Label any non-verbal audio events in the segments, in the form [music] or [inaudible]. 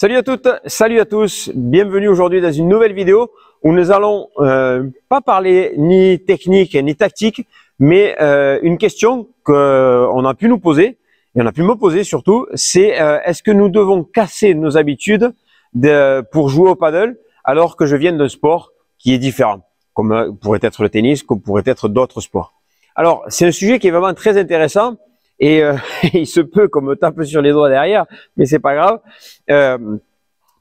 Salut à toutes, salut à tous, bienvenue aujourd'hui dans une nouvelle vidéo où nous allons euh, pas parler ni technique ni tactique, mais euh, une question qu'on euh, a pu nous poser, et on a pu me poser surtout, c'est est-ce que nous devons casser nos habitudes pour jouer au paddle alors que je viens d'un sport qui est différent, comme pourrait être le tennis, comme pourrait être d'autres sports. Alors c'est un sujet qui est vraiment très intéressant et euh, [laughs] il se peut qu'on me tape sur les doigts derrière, mais c'est pas grave, euh,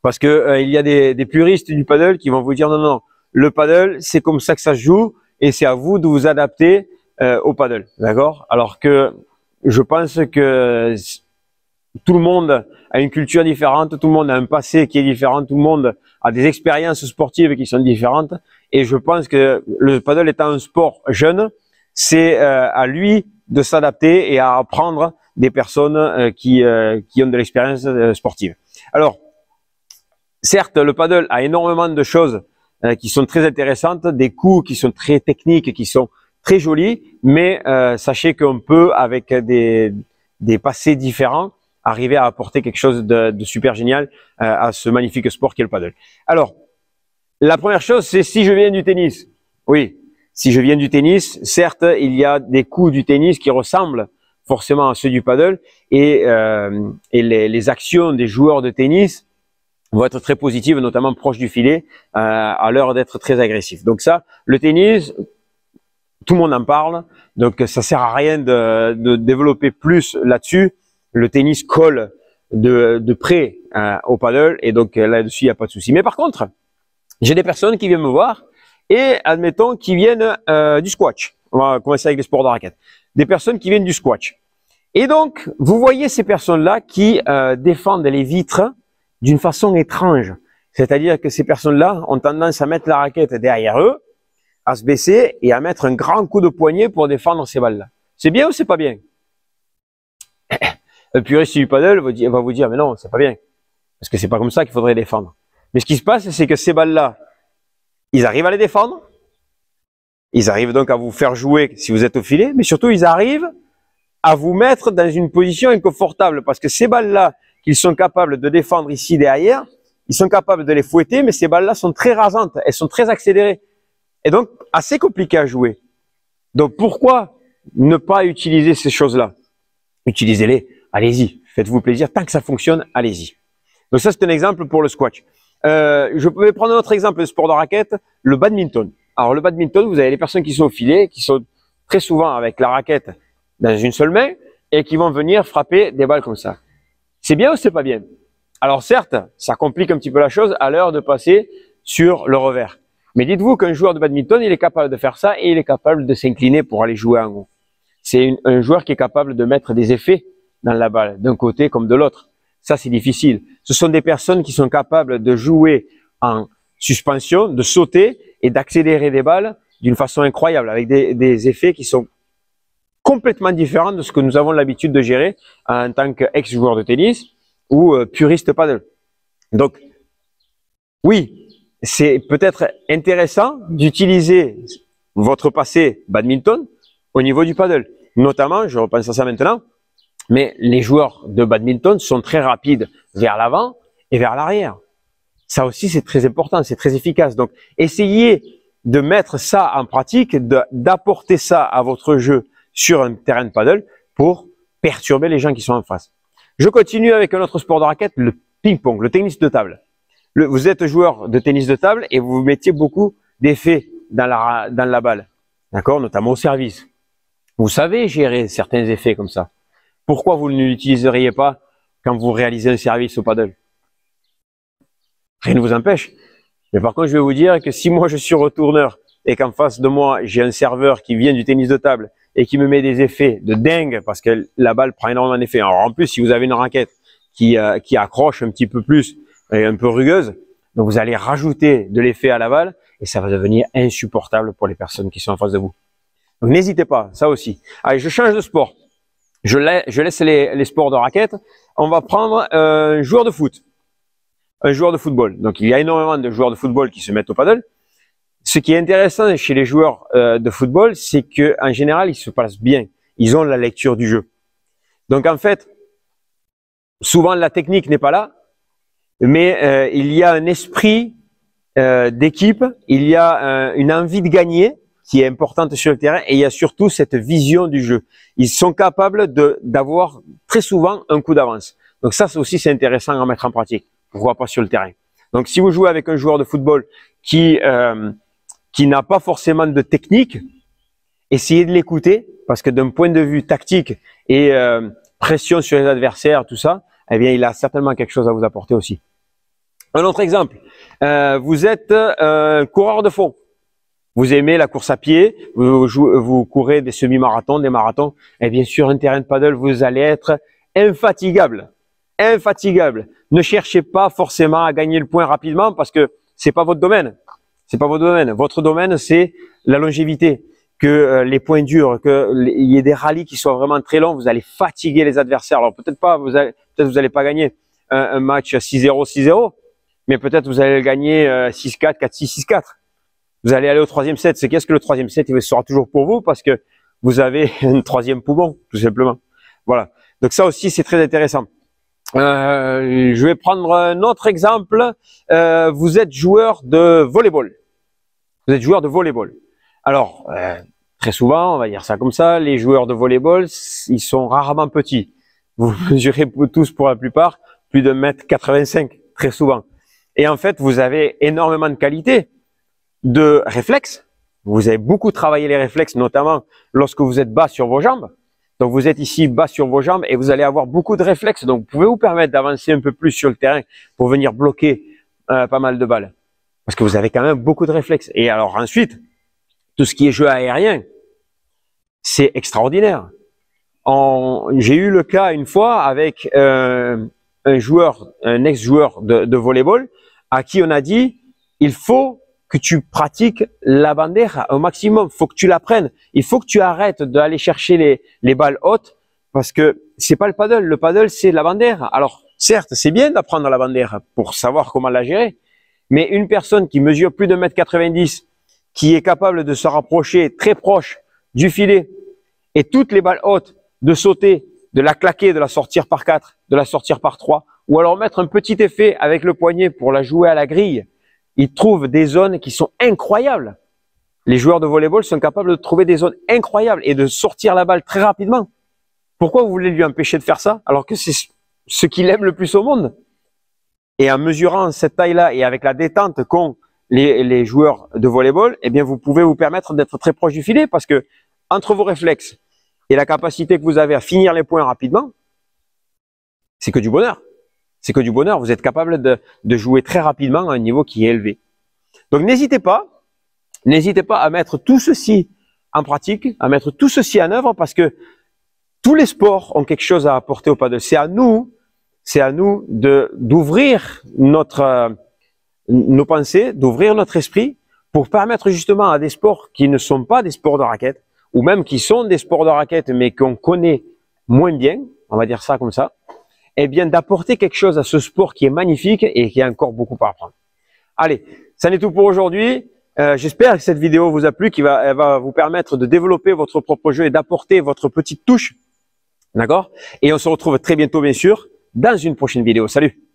parce que euh, il y a des, des, puristes du paddle qui vont vous dire non non, le paddle c'est comme ça que ça se joue et c'est à vous de vous adapter au paddle, d'accord Alors que je pense que tout le monde a une culture différente, tout le monde a un passé qui est différent, tout le monde a des expériences sportives qui sont différentes, et je pense que le paddle étant un sport jeune, c'est à lui de s'adapter et à apprendre des personnes euh, qui, euh, qui ont de l'expérience euh, sportive. Alors, certes, le paddle a énormément de choses qui sont très intéressantes, des coups qui sont très techniques, qui sont très jolis, mais sachez qu'on peut, avec des, des passés différents, arriver à apporter quelque chose de, super génial à ce magnifique sport qu'est le paddle. Alors, la première chose, c'est si je viens du tennis. Oui, si je viens du tennis, certes, il y a des coups du tennis qui ressemblent forcément à ceux du paddle et, euh, les, actions des joueurs de tennis vont être très positives, notamment proches du filet, euh, à l'heure d'être très agressif. Donc ça, le tennis, tout le monde en parle, donc ça sert à rien de, développer plus là-dessus. Le tennis colle de, près euh, au paddle et donc là-dessus, il n'y a pas de souci. Mais par contre, j'ai des personnes qui viennent me voir et admettons qu'ils viennent euh, du squash. On va commencer avec les sports de raquette. Des personnes qui viennent du squash. Et donc, vous voyez ces personnes-là qui euh, défendent les vitres d'une façon étrange. C'est-à-dire que ces personnes-là ont tendance à mettre la raquette derrière eux, à se baisser et à mettre un grand coup de poignet pour défendre ces balles-là. C'est bien ou c'est pas bien Le [coughs] puriste du paddle va vous dire, mais non, c'est pas bien. Parce que c'est pas comme ça qu'il faudrait défendre. Mais ce qui se passe, c'est que ces balles-là, ils arrivent à les défendre. Ils arrivent donc à vous faire jouer si vous êtes au filet, mais surtout ils arrivent à vous mettre dans une position inconfortable parce que ces balles-là qu'ils sont capables de défendre ici derrière, ils sont capables de les fouetter, mais ces balles-là sont très rasantes, elles sont très accélérées et donc assez compliquées à jouer. Donc pourquoi ne pas utiliser ces choses-là Utilisez-les, allez-y, faites-vous plaisir, tant que ça fonctionne, allez-y. Donc ça c'est un exemple pour le squash. Euh, je vais prendre un autre exemple, de sport de raquette, le badminton. Alors le badminton, vous avez les personnes qui sont au filet, qui sont très souvent avec la raquette dans une seule main et qui vont venir frapper des balles comme ça. C'est bien ou c'est pas bien Alors certes, ça complique un petit peu la chose à l'heure de passer sur le revers. Mais dites-vous qu'un joueur de badminton, il est capable de faire ça et il est capable de s'incliner pour aller jouer en haut. C'est un joueur qui est capable de mettre des effets dans la balle, d'un côté comme de l'autre ça c'est difficile. Ce sont des personnes qui sont capables de jouer en suspension, de sauter et d'accélérer des balles d'une façon incroyable, avec des, effets qui sont complètement différents de ce que nous avons l'habitude de gérer en tant qu'ex-joueur de tennis ou euh, puriste paddle. Donc, oui, c'est peut-être intéressant d'utiliser votre passé badminton au niveau du paddle. Notamment, je repense à ça maintenant, mais les joueurs de badminton sont très rapides vers l'avant et vers l'arrière. Ça aussi, c'est très important, c'est très efficace. Donc, essayez de mettre ça en pratique, d'apporter ça à votre jeu sur un terrain de paddle pour perturber les gens qui sont en face. Je continue avec un autre sport de raquette, le ping-pong, le tennis de table. vous êtes joueur de tennis de table et vous mettiez beaucoup d'effets dans la, dans la balle, d'accord, notamment au service. Vous savez gérer certains effets comme ça pourquoi vous ne l'utiliseriez pas quand vous réalisez un service au paddle Rien ne vous empêche. Mais par contre, je vais vous dire que si moi je suis retourneur et qu'en face de moi j'ai un serveur qui vient du tennis de table et qui me met des effets de dingue parce que la balle prend énormément d'effets. Alors en plus, si vous avez une raquette qui, euh, qui accroche un petit peu plus et un peu rugueuse, donc vous allez rajouter de l'effet à la balle et ça va devenir insupportable pour les personnes qui sont en face de vous. Donc n'hésitez pas, ça aussi. Allez, je change de sport je, laisse les, sports de raquettes. On va prendre euh, un joueur de foot, un joueur de football. Donc il y a énormément de joueurs de football qui se mettent au paddle. Ce qui est intéressant chez les joueurs euh, de football, c'est qu'en général ils se passent bien. Ils ont la lecture du jeu. Donc en fait, souvent la technique n'est pas là, mais euh, il y a un esprit d'équipe, il y a une envie de gagner qui est importante sur le terrain et il y a surtout cette vision du jeu. Ils sont capables de d'avoir très souvent un coup d'avance. Donc ça aussi c'est intéressant à mettre en pratique. Pourquoi pas sur le terrain Donc si vous jouez avec un joueur de football qui euh, qui n'a pas forcément de technique, essayez de l'écouter parce que d'un point de vue tactique et euh, pression sur les adversaires, tout ça, eh bien il a certainement quelque chose à vous apporter aussi. Un autre exemple, euh, vous êtes coureur de fond vous aimez la course à pied, vous, vous courez des semi-marathons, des marathons, et bien sûr, un terrain de paddle, vous allez être infatigable. Infatigable. Ne cherchez pas forcément à gagner le point rapidement parce que c'est pas votre domaine. C'est pas votre domaine. Votre domaine, c'est la longévité, que euh, les points durs, qu'il y ait des rallyes qui soient vraiment très longs. Vous allez fatiguer les adversaires. Alors peut-être pas, vous allez, peut-être vous allez pas gagner un, un match 6-0, 6-0, mais peut-être vous allez le gagner 6-4, 4-6, 6-4. Vous allez aller au troisième set. C'est qu'est-ce que le troisième set Il sera toujours pour vous parce que vous avez [laughs] un troisième poumon, tout simplement. Voilà. Donc ça aussi, c'est très intéressant. Euh, je vais prendre un autre exemple. Euh, vous êtes joueur de volleyball. Vous êtes joueur de volleyball. Alors, euh, très souvent, on va dire ça comme ça, les joueurs de volleyball, ils sont rarement petits. Vous [laughs] mesurez tous pour la plupart plus de 1m85, très souvent. Et en fait, vous avez énormément de qualités de réflexes. Vous avez beaucoup travaillé les réflexes, notamment lorsque vous êtes bas sur vos jambes. Donc vous êtes ici bas sur vos jambes et vous allez avoir beaucoup de réflexes. Donc vous pouvez vous permettre d'avancer un peu plus sur le terrain pour venir bloquer euh, pas mal de balles. Parce que vous avez quand même beaucoup de réflexes. Et alors ensuite, tout ce qui est jeu aérien, c'est extraordinaire. J'ai eu le cas une fois avec euh, un joueur, un ex-joueur de, de volleyball, à qui on a dit, il faut que tu pratiques la bandère au maximum. Faut que tu l'apprennes. Il faut que tu arrêtes d'aller chercher les, les balles hautes parce que c'est pas le paddle. Le paddle, c'est la bandère Alors, certes, c'est bien d'apprendre la bandère pour savoir comment la gérer. Mais une personne qui mesure plus de 1m90, qui est capable de se rapprocher très proche du filet et toutes les balles hautes, de sauter, de la claquer, de la sortir par quatre, de la sortir par trois, ou alors mettre un petit effet avec le poignet pour la jouer à la grille, il trouve des zones qui sont incroyables. Les joueurs de volleyball sont capables de trouver des zones incroyables et de sortir la balle très rapidement. Pourquoi vous voulez lui empêcher de faire ça alors que c'est ce qu'il aime le plus au monde Et en mesurant cette taille-là et avec la détente qu'ont les, les, joueurs de volleyball, eh bien vous pouvez vous permettre d'être très proche du filet parce que entre vos réflexes et la capacité que vous avez à finir les points rapidement, c'est que du bonheur c'est que du bonheur. Vous êtes capable de, jouer très rapidement à un niveau qui est élevé. Donc n'hésitez pas, n'hésitez pas à mettre tout ceci en pratique, à mettre tout ceci en œuvre parce que tous les sports ont quelque chose à apporter au paddle. C'est à nous, c'est à nous de d'ouvrir notre euh, nos pensées, d'ouvrir notre esprit pour permettre justement à des sports qui ne sont pas des sports de raquettes ou même qui sont des sports de raquettes mais qu'on connaît moins bien, on va dire ça comme ça, eh bien, d'apporter quelque chose à ce sport qui est magnifique et qui a encore beaucoup à apprendre. Allez, ça n'est tout pour aujourd'hui. Euh, j'espère que cette vidéo vous a plu, qu'elle va vous permettre de développer votre propre jeu et d'apporter votre petite touche. D'accord Et on se retrouve très bientôt, bien sûr, dans une prochaine vidéo. Salut